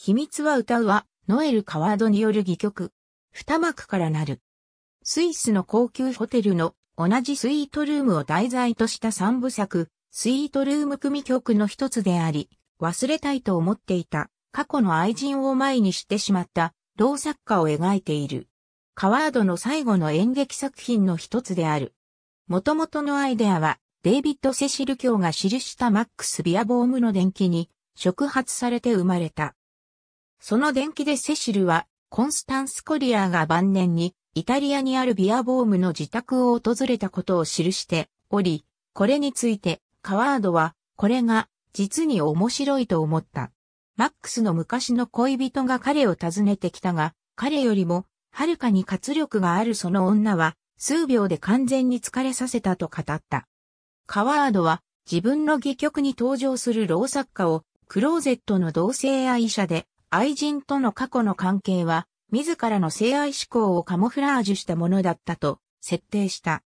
秘密は歌うは、ノエル・カワードによる戯曲。二幕からなる。スイスの高級ホテルの同じスイートルームを題材とした三部作、スイートルーム組曲の一つであり、忘れたいと思っていた過去の愛人を前にしてしまった老作家を描いている。カワードの最後の演劇作品の一つである。元々のアイデアは、デイビッド・セシル卿が記したマックス・ビアボームの伝記に触発されて生まれた。その伝記でセシルは、コンスタンス・コリアーが晩年に、イタリアにあるビアボームの自宅を訪れたことを記しており、これについて、カワードは、これが、実に面白いと思った。マックスの昔の恋人が彼を訪ねてきたが、彼よりも、はるかに活力があるその女は、数秒で完全に疲れさせたと語った。カワードは、自分の戯曲に登場する老作家を、クローゼットの同性愛者で、愛人との過去の関係は、自らの性愛思考をカモフラージュしたものだったと設定した。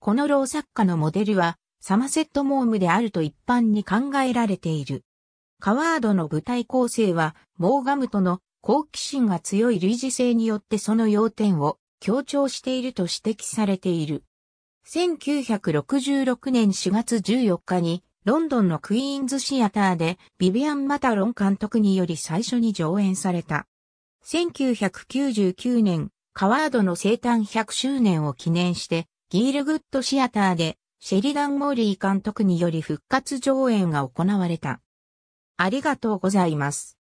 この老作家のモデルは、サマセットモームであると一般に考えられている。カワードの舞台構成は、モーガムとの好奇心が強い類似性によってその要点を強調していると指摘されている。1966年4月14日にロンドンのクイーンズシアターでビビアン・マタロン監督により最初に上演された。1999年、カワードの生誕100周年を記念して、ギールグッドシアターでシェリダン・モーリー監督により復活上演が行われた。ありがとうございます。